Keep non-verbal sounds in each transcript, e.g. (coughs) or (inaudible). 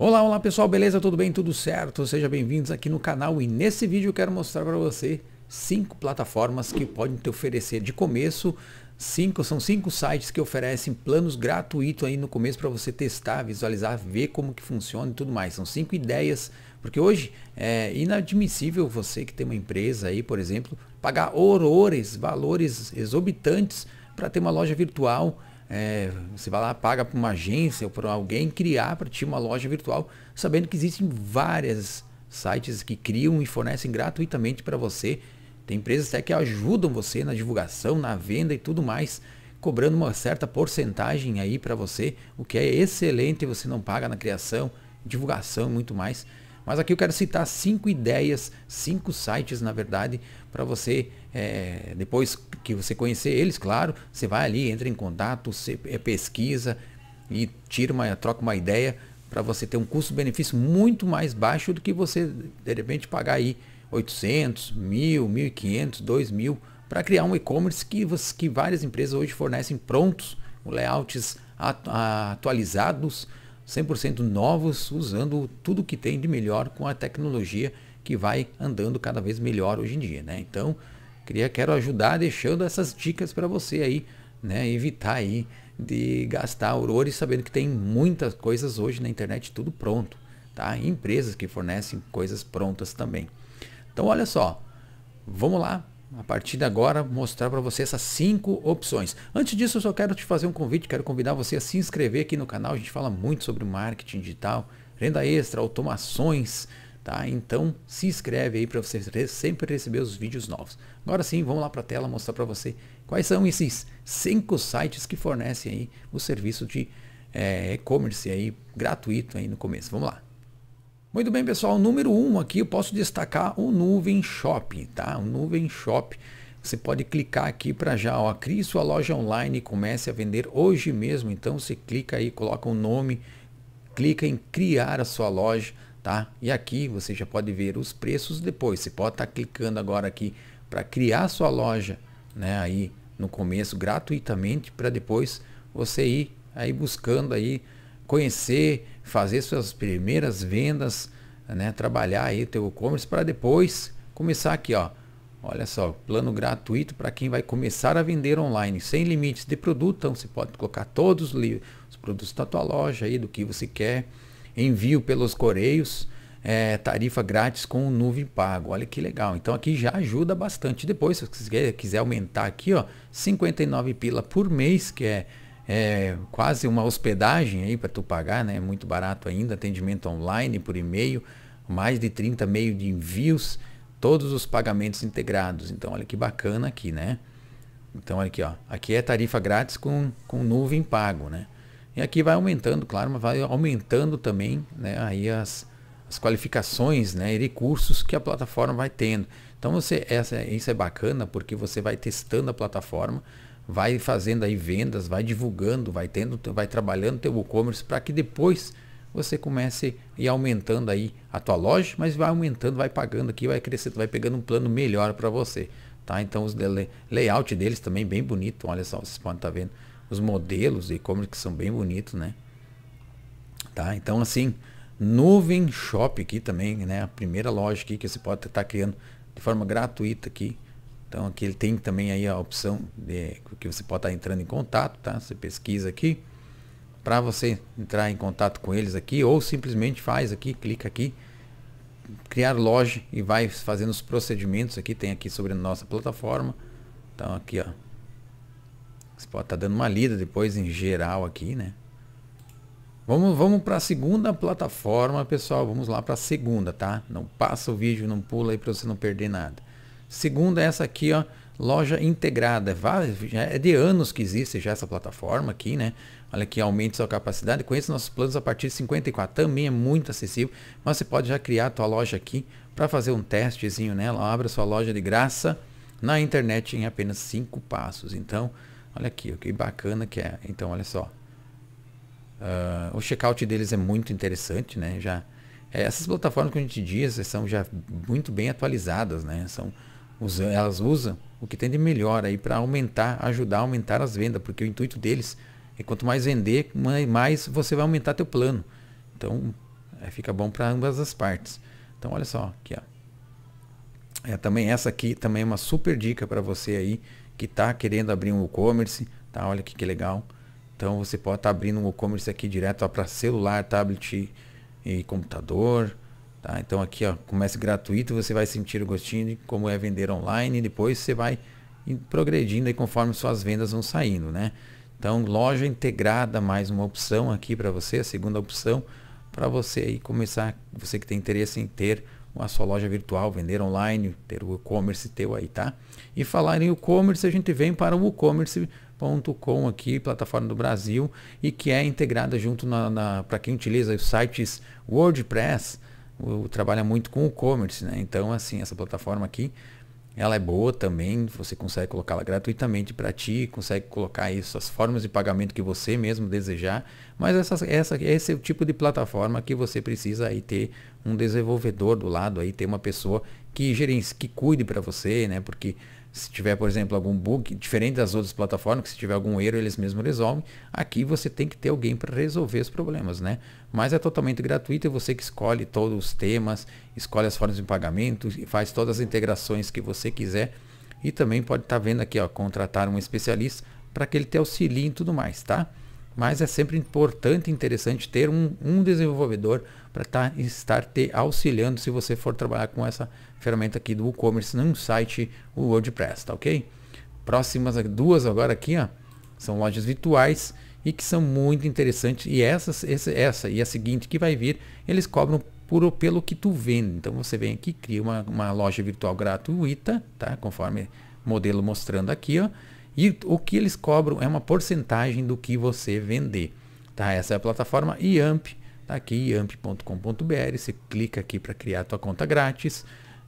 Olá, olá pessoal, beleza? Tudo bem? Tudo certo? Sejam bem-vindos aqui no canal e nesse vídeo eu quero mostrar para você cinco plataformas que podem te oferecer de começo cinco são cinco sites que oferecem planos gratuitos aí no começo para você testar, visualizar, ver como que funciona e tudo mais. São cinco ideias, porque hoje é inadmissível você que tem uma empresa aí, por exemplo, pagar horrores, valores exorbitantes para ter uma loja virtual é, você vai lá, paga para uma agência ou para alguém criar para ti uma loja virtual, sabendo que existem várias sites que criam e fornecem gratuitamente para você. Tem empresas até que ajudam você na divulgação, na venda e tudo mais, cobrando uma certa porcentagem aí para você, o que é excelente, você não paga na criação, divulgação e muito mais. Mas aqui eu quero citar cinco ideias, cinco sites na verdade, para você é, depois que você conhecer eles, claro, você vai ali, entra em contato, você é, pesquisa e tira uma, troca uma ideia para você ter um custo-benefício muito mais baixo do que você de repente pagar aí 800, 1.000, 1.500, 2.000 para criar um e-commerce que, que várias empresas hoje fornecem prontos, layouts atualizados, 100% novos, usando tudo que tem de melhor com a tecnologia que vai andando cada vez melhor hoje em dia, né? Então, Queria, quero ajudar deixando essas dicas para você aí, né? Evitar aí de gastar aurores sabendo que tem muitas coisas hoje na internet tudo pronto, tá? empresas que fornecem coisas prontas também. Então olha só, vamos lá a partir de agora mostrar para você essas cinco opções. Antes disso, eu só quero te fazer um convite, quero convidar você a se inscrever aqui no canal. A gente fala muito sobre marketing digital, renda extra, automações, Tá? Então se inscreve aí para você sempre receber os vídeos novos. Agora sim, vamos lá para a tela mostrar para você quais são esses cinco sites que fornecem aí o serviço de é, e-commerce aí gratuito aí no começo. Vamos lá. Muito bem, pessoal. Número 1 um aqui eu posso destacar o Nuvem Shop, tá? O Nuvem Shop. Você pode clicar aqui para já, ó, crie sua loja online e comece a vender hoje mesmo. Então você clica aí, coloca o um nome, clica em criar a sua loja, tá? E aqui você já pode ver os preços depois. Você pode estar tá clicando agora aqui para criar sua loja, né? Aí no começo gratuitamente para depois você ir aí buscando aí conhecer, fazer suas primeiras vendas, né? Trabalhar aí o teu e-commerce para depois começar aqui, ó. Olha só, plano gratuito para quem vai começar a vender online, sem limites de produto. Então você pode colocar todos os, os produtos da tua loja aí, do que você quer envio pelos correios, é, tarifa grátis com nuvem pago. Olha que legal. Então aqui já ajuda bastante. Depois, se você quiser aumentar aqui, ó, 59 pila por mês, que é, é quase uma hospedagem aí para tu pagar, né? É muito barato ainda, atendimento online por e-mail, mais de 30 meio de envios, todos os pagamentos integrados. Então olha que bacana aqui, né? Então aqui, ó, aqui é tarifa grátis com, com nuvem pago, né? E aqui vai aumentando, claro, mas vai aumentando também né, aí as, as qualificações né, e recursos que a plataforma vai tendo. Então você, essa, isso é bacana porque você vai testando a plataforma, vai fazendo aí vendas, vai divulgando, vai tendo, vai trabalhando teu e-commerce para que depois você comece a ir aumentando aí a tua loja, mas vai aumentando, vai pagando aqui, vai crescendo, vai pegando um plano melhor para você, tá? Então os layout deles também bem bonito, olha só, vocês podem estar tá vendo os modelos de e-commerce que são bem bonitos, né? Tá? Então, assim, Nuvem Shop aqui também, né? A primeira loja aqui que você pode estar tá criando de forma gratuita aqui. Então, aqui ele tem também aí a opção de que você pode estar tá entrando em contato, tá? Você pesquisa aqui para você entrar em contato com eles aqui ou simplesmente faz aqui, clica aqui, criar loja e vai fazendo os procedimentos aqui, tem aqui sobre a nossa plataforma. Então aqui, ó, você pode estar tá dando uma lida depois em geral aqui, né? Vamos, vamos para a segunda plataforma, pessoal. Vamos lá para a segunda, tá? Não passa o vídeo, não pula aí para você não perder nada. Segunda é essa aqui, ó, loja integrada. É de anos que existe já essa plataforma aqui, né? Olha aqui, aumente sua capacidade. Conheça nossos planos a partir de 54. Também é muito acessível, mas você pode já criar a sua loja aqui para fazer um testezinho nela. Abra sua loja de graça na internet em apenas 5 passos. Então, Olha aqui, que bacana que é. Então, olha só. Uh, o checkout deles é muito interessante, né? Já, é, essas plataformas que a gente diz são já muito bem atualizadas, né? São, usam, elas usam o que tem de melhor aí para aumentar, ajudar a aumentar as vendas, porque o intuito deles é quanto mais vender, mais você vai aumentar teu plano. Então, é, fica bom para ambas as partes. Então, olha só aqui, ó. É, também essa aqui também é uma super dica para você aí que está querendo abrir um e-commerce, tá? Olha que, que legal. Então você pode estar tá abrindo um e-commerce aqui direto para celular, tablet e computador. Tá? Então aqui ó, começa gratuito, você vai sentir o gostinho de como é vender online, depois você vai progredindo aí conforme suas vendas vão saindo, né? Então loja integrada, mais uma opção aqui para você, a segunda opção para você aí começar, você que tem interesse em ter a sua loja virtual, vender online, ter o e-commerce teu aí, tá? E falar em e-commerce, a gente vem para o e-commerce.com aqui, plataforma do Brasil, e que é integrada junto na, na para quem utiliza os sites WordPress, o, trabalha muito com e-commerce, né? Então, assim, essa plataforma aqui ela é boa também, você consegue colocá-la gratuitamente para ti, consegue colocar isso as formas de pagamento que você mesmo desejar, mas essa, essa, esse é o tipo de plataforma que você precisa aí ter um desenvolvedor do lado aí, ter uma pessoa que gerencie, que cuide para você, né? Porque se tiver, por exemplo, algum bug, diferente das outras plataformas, que se tiver algum erro eles mesmos resolvem, aqui você tem que ter alguém para resolver os problemas, né? Mas é totalmente gratuito e você que escolhe todos os temas, escolhe as formas de pagamento, faz todas as integrações que você quiser e também pode estar tá vendo aqui, ó, contratar um especialista para que ele te auxilie em tudo mais, tá? mas é sempre importante e interessante ter um, um desenvolvedor para tá, estar te auxiliando se você for trabalhar com essa ferramenta aqui do e-commerce num site o WordPress, tá ok? Próximas duas agora aqui, ó, são lojas virtuais e que são muito interessantes e essas, essa e a seguinte que vai vir, eles cobram por, pelo que tu vende. Então você vem aqui, cria uma, uma loja virtual gratuita, tá? Conforme modelo mostrando aqui, ó e o que eles cobram é uma porcentagem do que você vender. Tá? Essa é a plataforma IAMP, tá aqui iamp.com.br, você clica aqui para criar a tua conta grátis.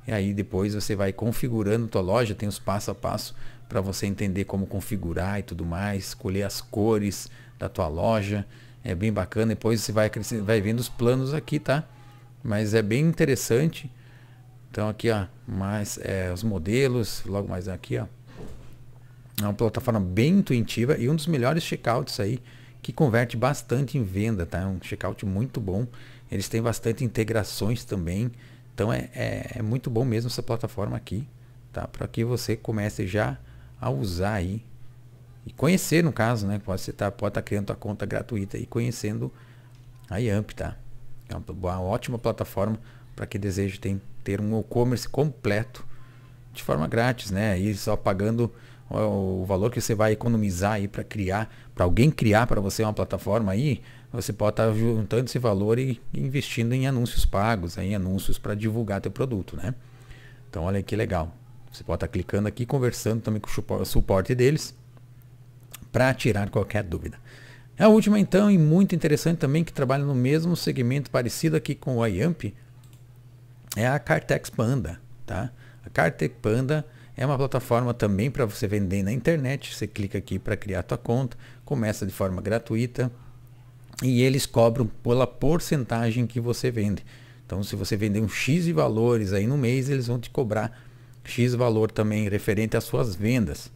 E aí depois você vai configurando tua loja, tem os passo a passo para você entender como configurar e tudo mais, escolher as cores da tua loja. É bem bacana, depois você vai, vai vendo os planos aqui, tá? Mas é bem interessante. Então aqui ó, mais é, os modelos, logo mais aqui ó, é uma plataforma bem intuitiva e um dos melhores checkouts aí, que converte bastante em venda, tá? É um checkout muito bom. Eles têm bastante integrações também. Então é, é, é muito bom mesmo essa plataforma aqui, tá? Para que você comece já a usar aí e conhecer no caso, né? Pode você tá, pode estar tá criando a conta gratuita e conhecendo a Yamp, tá? É uma, uma ótima plataforma para quem deseja ter, ter um e-commerce completo de forma grátis, né? E só pagando o valor que você vai economizar aí para criar, para alguém criar para você uma plataforma aí, você pode estar tá juntando esse valor e investindo em anúncios pagos, em anúncios para divulgar teu produto, né? Então olha que legal. Você pode estar tá clicando aqui, conversando também com o suporte deles para tirar qualquer dúvida. A última então, e muito interessante também, que trabalha no mesmo segmento parecido aqui com o IAMP, é a Cartex Panda, tá? A Cartex Panda é uma plataforma também para você vender na internet. Você clica aqui para criar sua conta, começa de forma gratuita e eles cobram pela porcentagem que você vende. Então, se você vender um X de valores aí no mês, eles vão te cobrar X valor também referente às suas vendas.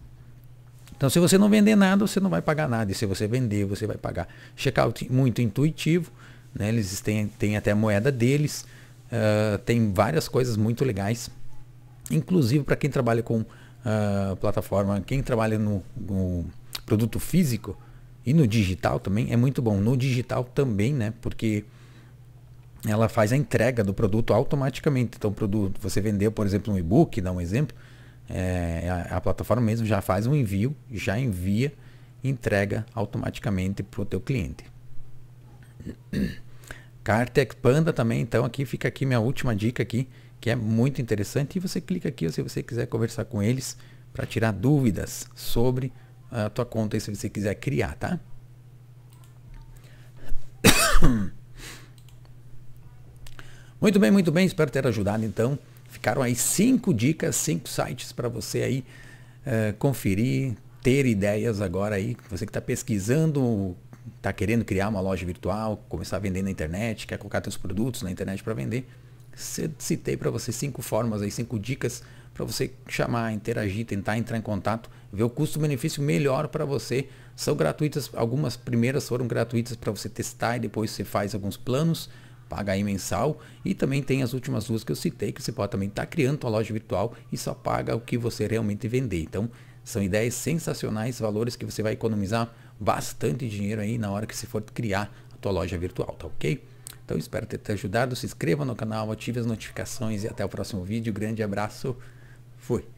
Então, se você não vender nada, você não vai pagar nada. E se você vender, você vai pagar. Checkout muito intuitivo. Né? Eles têm, têm até a moeda deles. Uh, tem várias coisas muito legais inclusive para quem trabalha com uh, plataforma, quem trabalha no, no, produto físico e no digital também é muito bom. No digital também, né? Porque ela faz a entrega do produto automaticamente. Então, produto, você vendeu, por exemplo, um e-book, dá um exemplo, é, é, a, a, plataforma mesmo já faz um envio, já envia, entrega automaticamente para o teu cliente. Cartec Panda também, então aqui fica aqui minha última dica aqui que é muito interessante. E você clica aqui se você quiser conversar com eles para tirar dúvidas sobre a tua conta, e se você quiser criar, tá? (coughs) Muito bem, muito bem. Espero ter ajudado então. Ficaram aí cinco dicas, cinco sites para você aí uh, conferir, ter ideias agora aí. Você que está pesquisando, está querendo criar uma loja virtual, começar a vender na internet, quer colocar seus produtos na internet para vender citei para você cinco formas aí, cinco dicas para você chamar, interagir, tentar entrar em contato, ver o custo-benefício melhor para você. São gratuitas, algumas primeiras foram gratuitas para você testar e depois você faz alguns planos, paga aí mensal. E também tem as últimas duas que eu citei, que você pode também estar tá criando a loja virtual e só paga o que você realmente vender. Então, são ideias sensacionais, valores que você vai economizar bastante dinheiro aí na hora que você for criar a tua loja virtual, tá ok? Então espero ter te ajudado. Se inscreva no canal, ative as notificações e até o próximo vídeo. Grande abraço. Fui.